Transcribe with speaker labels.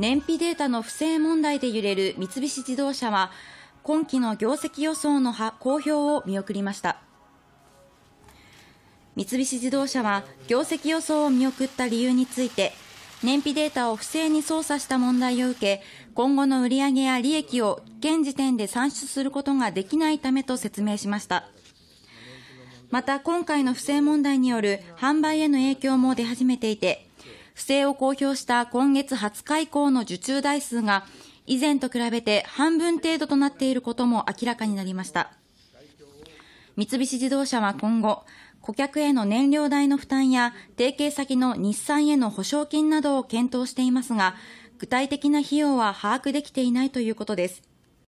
Speaker 1: 燃費データの不正問題で揺れる三菱自動車は今期の業績予想の公表を見送りました三菱自動車は業績予想を見送った理由について燃費データを不正に操作した問題を受け今後の売上や利益を現時点で算出することができないためと説明しましたまた今回の不正問題による販売への影響も出始めていて不正を公表した今月20日以降の受注台数が以前と比べて半分程度となっていることも明らかになりました三菱自動車は今後顧客への燃料代の負担や提携先の日産への保証金などを検討していますが具体的な費用は把握できていないということです